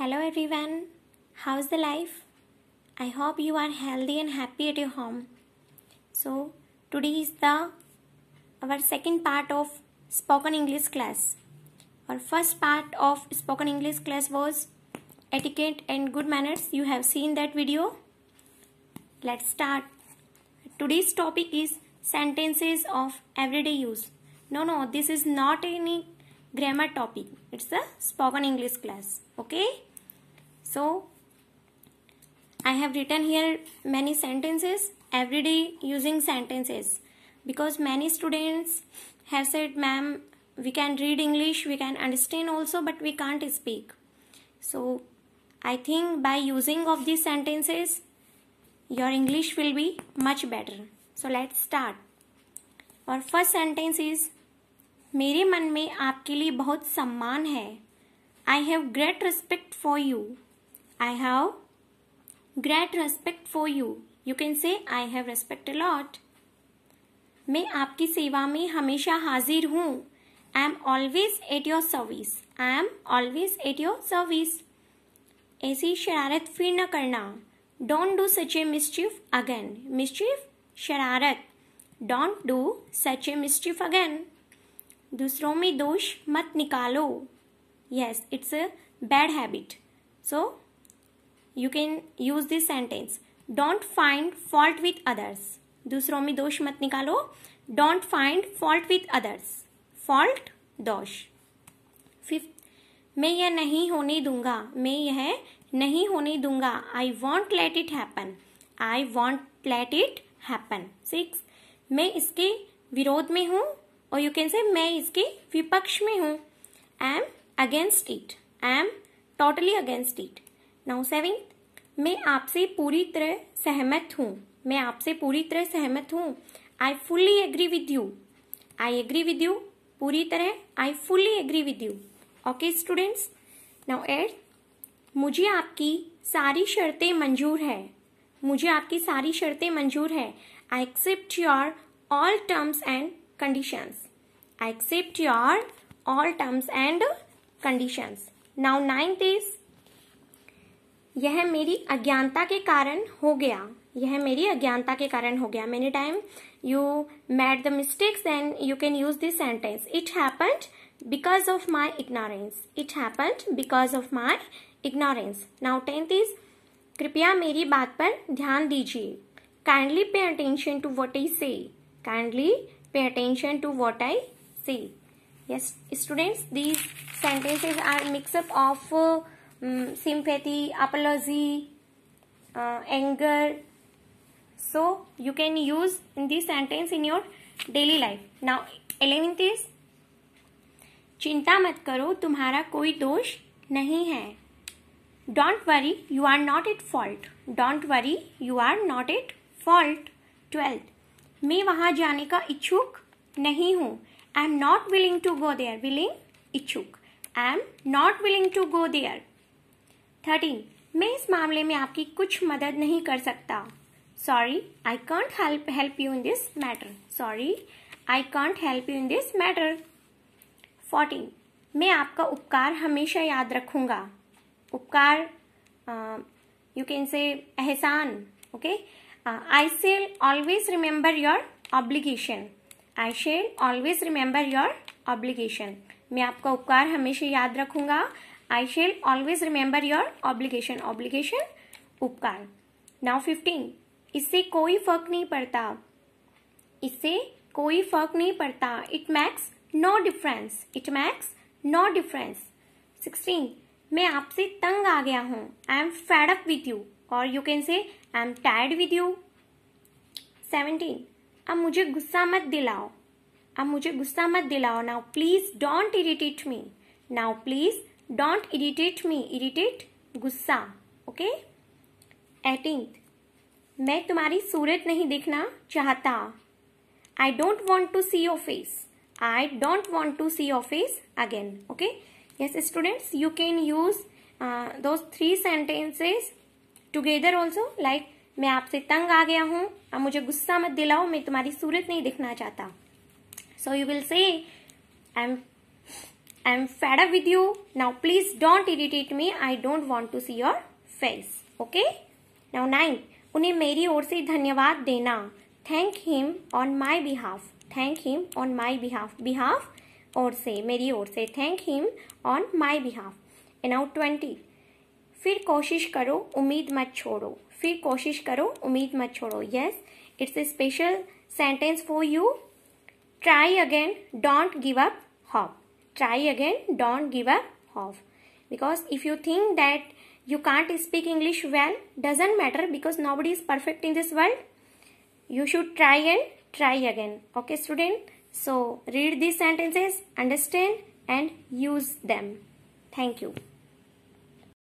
Hello everyone. How's the life? I hope you are healthy and happy at your home. So, today is the our second part of spoken English class. Our first part of spoken English class was etiquette and good manners. You have seen that video. Let's start. Today's topic is sentences of everyday use. No, no, this is not any grammar topic. It's a spoken English class. Okay? so i have written here many sentences every day using sentences because many students have said ma'am we can read english we can understand also but we can't speak so i think by using of these sentences your english will be much better so let's start our first sentence is मेरे मन में आपके लिए बहुत सम्मान है I have great respect for you I have great respect for you. You can say I have respect a lot. मैं आपकी सेवा में हमेशा हाजिर हूँ I am always at your service I am always at your service ऐसी शरारत फिर न करना don't do such a mischief again mischief शरारत don't do such a mischief again दूसरों में दोष मत निकालो yes it's a bad habit so you can use this sentence don't find fault with others दूसरों में दोष मत निकालो don't find fault with others fault दोष फिफ्थ मैं यह नहीं होने दूंगा मैं यह नहीं होने दूंगा I won't let it happen I won't let it happen six मैं इसके विरोध में हूँ और यू कैन से मैं इसके विपक्ष में हूं I am against it I am totally against it now seventh मैं आपसे पूरी तरह सहमत हूँ मैं आपसे पूरी तरह सहमत हूँ I fully agree with you I agree with you पूरी तरह I fully agree with you okay students now eight मुझे आपकी सारी शर्तें मंजूर है मुझे आपकी सारी शर्तें मंजूर है I accept your all terms and conditions I accept your all terms and conditions now ninth is यह मेरी अज्ञानता के कारण हो गया यह मेरी अज्ञानता के कारण हो गया many time you made the mistakes and you can use this sentence it happened because of my ignorance it happened because of my ignorance now tenth is कृपया मेरी बात पर ध्यान दीजिए kindly pay attention to what I से kindly pay attention to what I say yes students these sentences are mix up of sympathy mm, apology anger so you can use in this sentence in your daily life now now is चिंता मत करो तुम्हारा कोई दोष नहीं है don't worry you are not it fault don't worry you are not it fault twelfth मैं वहां जाने का इच्छुक नहीं हूं I am not willing to go there willing इच्छुक I am not willing to go there thirteen मैं इस मामले में आपकी कुछ मदद नहीं कर सकता sorry I can't help help you in this matter sorry I can't help you in this matter fourteen मैं आपका उपकार हमेशा याद रखूंगा उपकार यू कैन से एहसान okay I shall always remember your obligation I shall always remember your obligation मैं आपका उपकार हमेशा याद रखूंगा I shall always remember your obligation. Obligation उपकार. Now 15. इससे कोई फर्क नहीं पड़ता इससे कोई फर्क नहीं पड़ता it makes no difference it makes no difference 16. मैं आपसे तंग आ गया हूं I am fed up with you और you can say I am tired with you 17. अब मुझे गुस्सा मत दिलाओ अब मुझे गुस्सा मत दिलाओ now please don't irritate me now please don't irritate me irritate गुस्सा ओके एटींथ मैं तुम्हारी सूरत नहीं देखना चाहता I don't want to see your face I don't want to see your face again okay yes students you can use दो three sentences together also like मैं आपसे तंग आ गया हूं अब मुझे गुस्सा मत दिलाओ मैं तुम्हारी सूरत नहीं दिखना चाहता सो you will say I am I am fed up with you. Now please don't irritate me. I don't want to see your face. Okay? Now nine. उन्हें मेरी ओर से धन्यवाद देना thank him on my behalf thank him on my behalf behalf और से मेरी ओर से thank him on my behalf and out twenty फिर कोशिश करो उम्मीद मत छोड़ो फिर कोशिश करो उम्मीद मत छोड़ो yes it's a special sentence for you try again don't give up hope try again don't give up off because if you think that you can't speak english well doesn't matter because nobody is perfect in this world you should try and try again okay student so read these sentences understand and use them thank you